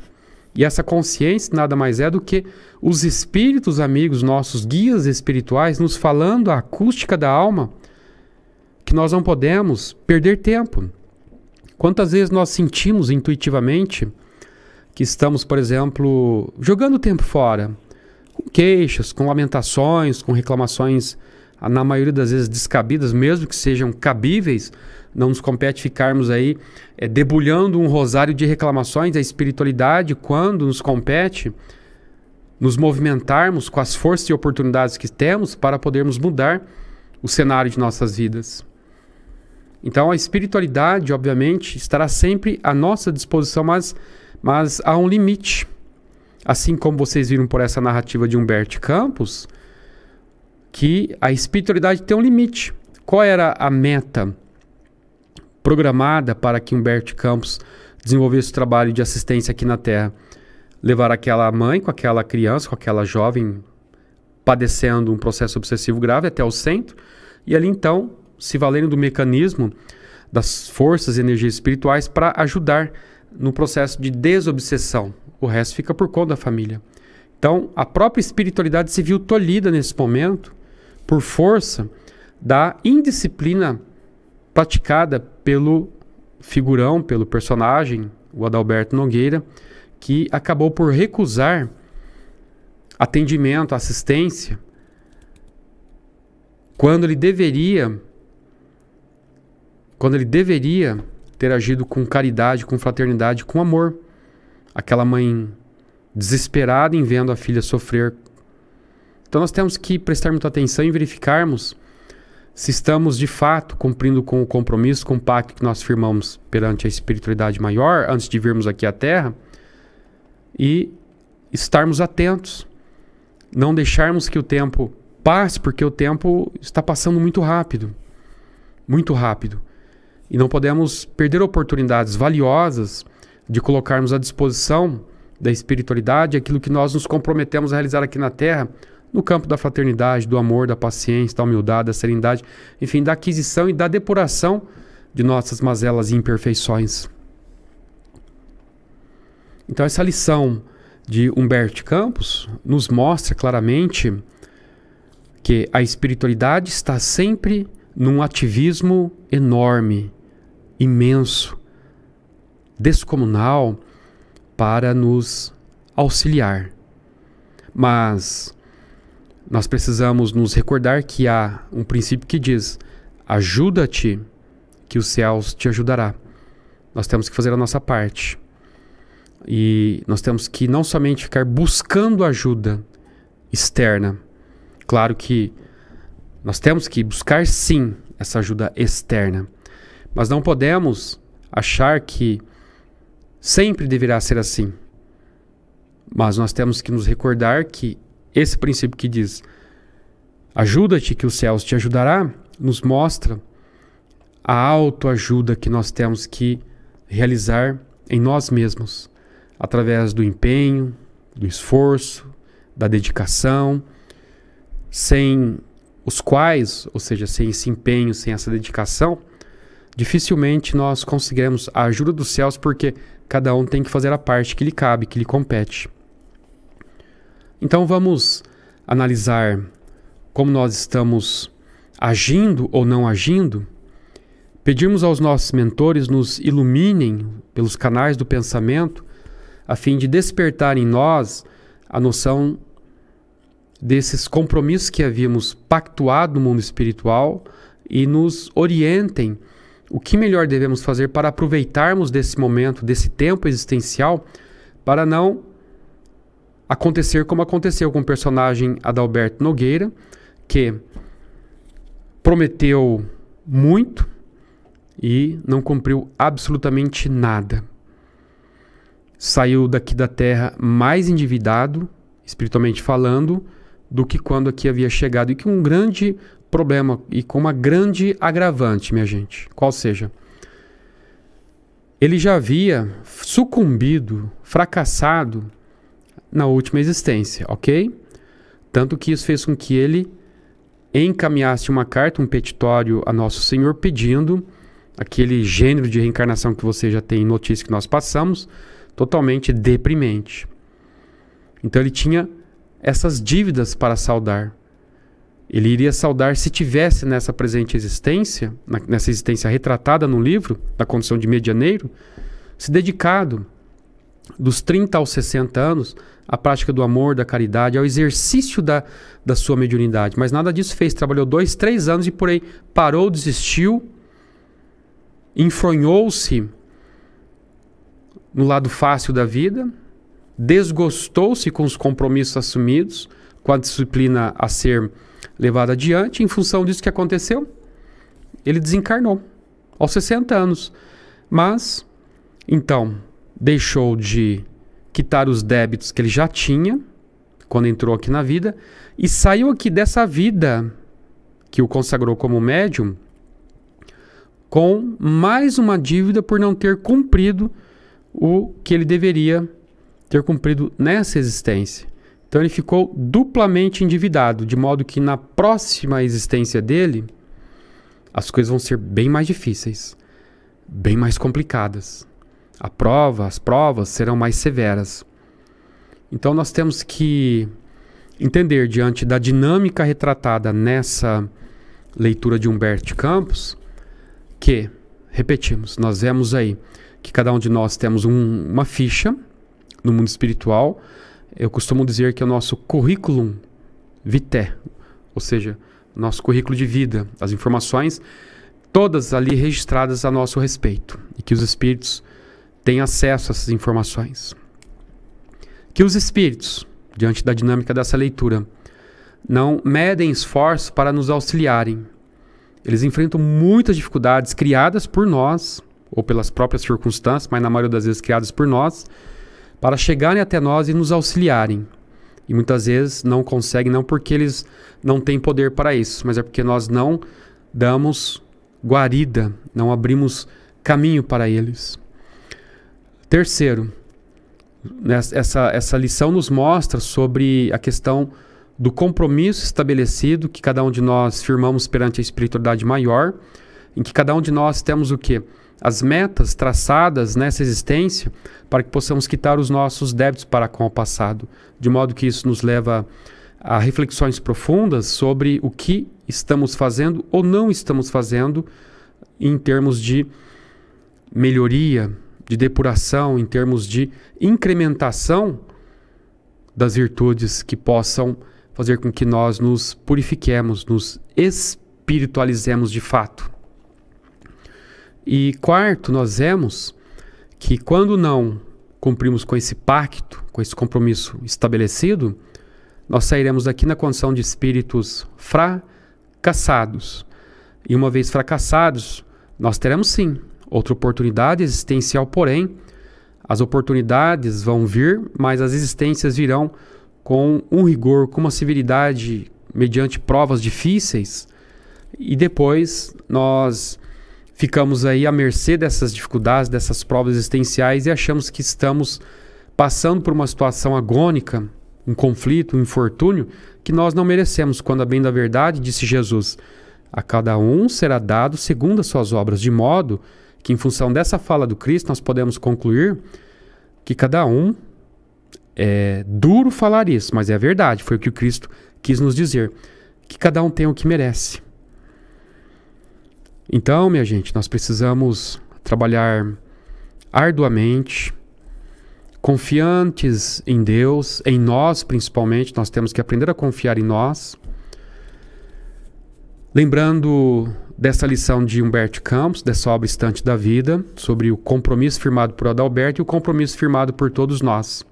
E essa consciência nada mais é do que os espíritos amigos, nossos guias espirituais, nos falando a acústica da alma, que nós não podemos perder tempo. Quantas vezes nós sentimos intuitivamente que estamos, por exemplo, jogando o tempo fora, com queixas, com lamentações, com reclamações, ah, na maioria das vezes descabidas, mesmo que sejam cabíveis, não nos compete ficarmos aí é, debulhando um rosário de reclamações. à espiritualidade, quando nos compete, nos movimentarmos com as forças e oportunidades que temos para podermos mudar o cenário de nossas vidas. Então a espiritualidade, obviamente, estará sempre à nossa disposição, mas, mas há um limite. Assim como vocês viram por essa narrativa de Humberto Campos, que a espiritualidade tem um limite. Qual era a meta programada para que Humberto Campos desenvolvesse o trabalho de assistência aqui na Terra? Levar aquela mãe com aquela criança, com aquela jovem padecendo um processo obsessivo grave até o centro e ali então se valerem do mecanismo das forças e energias espirituais para ajudar no processo de desobsessão. O resto fica por conta da família. Então, a própria espiritualidade se viu tolhida nesse momento por força da indisciplina praticada pelo figurão, pelo personagem, o Adalberto Nogueira, que acabou por recusar atendimento, assistência, quando ele deveria quando ele deveria ter agido com caridade, com fraternidade, com amor. Aquela mãe desesperada em vendo a filha sofrer. Então nós temos que prestar muita atenção e verificarmos se estamos de fato cumprindo com o compromisso, com o pacto que nós firmamos perante a espiritualidade maior antes de virmos aqui à Terra e estarmos atentos, não deixarmos que o tempo passe, porque o tempo está passando muito rápido. Muito rápido. E não podemos perder oportunidades valiosas de colocarmos à disposição da espiritualidade aquilo que nós nos comprometemos a realizar aqui na Terra, no campo da fraternidade, do amor, da paciência, da humildade, da serenidade, enfim, da aquisição e da depuração de nossas mazelas e imperfeições. Então, essa lição de Humberto Campos nos mostra claramente que a espiritualidade está sempre num ativismo enorme, imenso, descomunal para nos auxiliar. Mas nós precisamos nos recordar que há um princípio que diz: ajuda-te, que os céus te ajudará. Nós temos que fazer a nossa parte. E nós temos que não somente ficar buscando ajuda externa. Claro que nós temos que buscar sim essa ajuda externa mas não podemos achar que sempre deverá ser assim. Mas nós temos que nos recordar que esse princípio que diz ajuda-te que os céus te ajudará, nos mostra a autoajuda que nós temos que realizar em nós mesmos, através do empenho, do esforço, da dedicação, sem os quais, ou seja, sem esse empenho, sem essa dedicação, dificilmente nós conseguiremos a ajuda dos céus, porque cada um tem que fazer a parte que lhe cabe, que lhe compete. Então vamos analisar como nós estamos agindo ou não agindo. Pedimos aos nossos mentores nos iluminem pelos canais do pensamento, a fim de despertar em nós a noção desses compromissos que havíamos pactuado no mundo espiritual e nos orientem o que melhor devemos fazer para aproveitarmos desse momento, desse tempo existencial, para não acontecer como aconteceu com o personagem Adalberto Nogueira, que prometeu muito e não cumpriu absolutamente nada. Saiu daqui da terra mais endividado, espiritualmente falando, do que quando aqui havia chegado, e que um grande problema e com uma grande agravante, minha gente. Qual seja? Ele já havia sucumbido, fracassado na última existência, ok? Tanto que isso fez com que ele encaminhasse uma carta, um petitório a Nosso Senhor pedindo aquele gênero de reencarnação que você já tem notícia que nós passamos, totalmente deprimente. Então ele tinha essas dívidas para saldar ele iria saudar se tivesse nessa presente existência, na, nessa existência retratada no livro, da condição de medianeiro, se dedicado dos 30 aos 60 anos à prática do amor, da caridade, ao exercício da, da sua mediunidade. Mas nada disso fez. Trabalhou dois, três anos e por aí parou, desistiu, enfronhou-se no lado fácil da vida, desgostou-se com os compromissos assumidos, com a disciplina a ser levado adiante. Em função disso que aconteceu, ele desencarnou aos 60 anos. Mas, então, deixou de quitar os débitos que ele já tinha quando entrou aqui na vida e saiu aqui dessa vida que o consagrou como médium com mais uma dívida por não ter cumprido o que ele deveria ter cumprido nessa existência. Então ele ficou duplamente endividado, de modo que na próxima existência dele, as coisas vão ser bem mais difíceis, bem mais complicadas. A prova, as provas serão mais severas. Então nós temos que entender diante da dinâmica retratada nessa leitura de Humberto Campos que, repetimos, nós vemos aí que cada um de nós temos um, uma ficha no mundo espiritual eu costumo dizer que é o nosso currículo vitae, ou seja, nosso currículo de vida, as informações todas ali registradas a nosso respeito e que os espíritos têm acesso a essas informações. Que os espíritos, diante da dinâmica dessa leitura, não medem esforço para nos auxiliarem. Eles enfrentam muitas dificuldades criadas por nós ou pelas próprias circunstâncias, mas na maioria das vezes criadas por nós, para chegarem até nós e nos auxiliarem. E muitas vezes não conseguem, não porque eles não têm poder para isso, mas é porque nós não damos guarida, não abrimos caminho para eles. Terceiro, essa, essa lição nos mostra sobre a questão do compromisso estabelecido que cada um de nós firmamos perante a espiritualidade maior, em que cada um de nós temos o quê? as metas traçadas nessa existência para que possamos quitar os nossos débitos para com o passado, de modo que isso nos leva a reflexões profundas sobre o que estamos fazendo ou não estamos fazendo em termos de melhoria, de depuração, em termos de incrementação das virtudes que possam fazer com que nós nos purifiquemos, nos espiritualizemos de fato. E quarto, nós vemos que quando não cumprimos com esse pacto, com esse compromisso estabelecido, nós sairemos daqui na condição de espíritos fracassados. E uma vez fracassados, nós teremos sim outra oportunidade existencial, porém, as oportunidades vão vir, mas as existências virão com um rigor, com uma severidade, mediante provas difíceis, e depois nós ficamos aí à mercê dessas dificuldades, dessas provas existenciais e achamos que estamos passando por uma situação agônica, um conflito, um infortúnio que nós não merecemos, quando a bem da verdade, disse Jesus, a cada um será dado segundo as suas obras, de modo que, em função dessa fala do Cristo, nós podemos concluir que cada um é duro falar isso, mas é verdade, foi o que o Cristo quis nos dizer, que cada um tem o que merece. Então, minha gente, nós precisamos trabalhar arduamente, confiantes em Deus, em nós principalmente, nós temos que aprender a confiar em nós. Lembrando dessa lição de Humberto Campos, dessa obra Estante da Vida, sobre o compromisso firmado por Adalberto e o compromisso firmado por todos nós.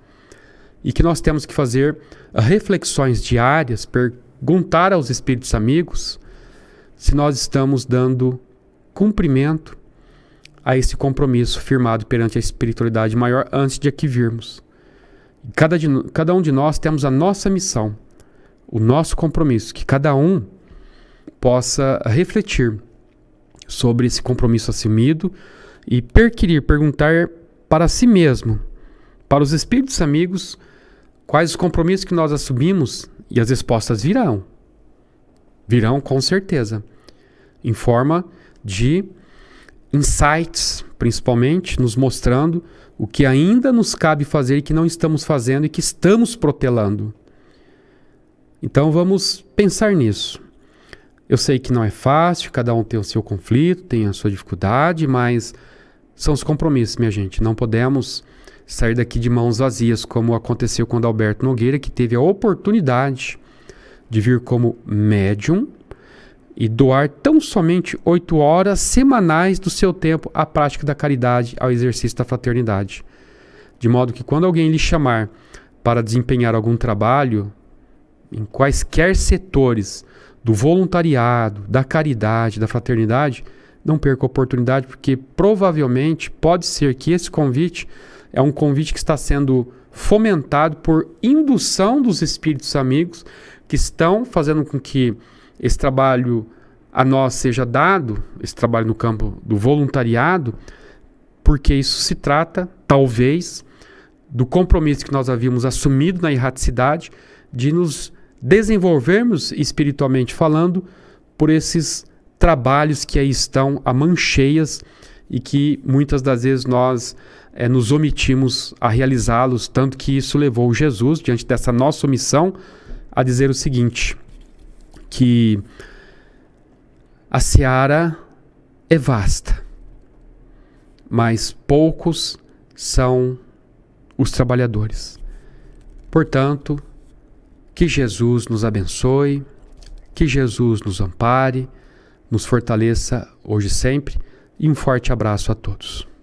E que nós temos que fazer reflexões diárias, perguntar aos espíritos amigos se nós estamos dando cumprimento a esse compromisso firmado perante a espiritualidade maior antes de aqui virmos. Cada, de, cada um de nós temos a nossa missão, o nosso compromisso, que cada um possa refletir sobre esse compromisso assumido e perquirir, perguntar para si mesmo, para os espíritos amigos, quais os compromissos que nós assumimos e as respostas virão. Virão com certeza, em forma de insights, principalmente, nos mostrando o que ainda nos cabe fazer e que não estamos fazendo e que estamos protelando. Então vamos pensar nisso. Eu sei que não é fácil, cada um tem o seu conflito, tem a sua dificuldade, mas são os compromissos, minha gente. Não podemos sair daqui de mãos vazias, como aconteceu com o Alberto Nogueira, que teve a oportunidade de vir como médium e doar tão somente oito horas semanais do seu tempo à prática da caridade, ao exercício da fraternidade. De modo que quando alguém lhe chamar para desempenhar algum trabalho, em quaisquer setores do voluntariado, da caridade, da fraternidade, não perca a oportunidade, porque provavelmente pode ser que esse convite é um convite que está sendo fomentado por indução dos espíritos amigos que estão fazendo com que esse trabalho a nós seja dado, esse trabalho no campo do voluntariado, porque isso se trata, talvez, do compromisso que nós havíamos assumido na erraticidade de nos desenvolvermos espiritualmente falando por esses trabalhos que aí estão a mancheias e que muitas das vezes nós é, nos omitimos a realizá-los, tanto que isso levou Jesus, diante dessa nossa omissão, a dizer o seguinte: que a seara é vasta, mas poucos são os trabalhadores. Portanto, que Jesus nos abençoe, que Jesus nos ampare, nos fortaleça hoje e sempre, e um forte abraço a todos.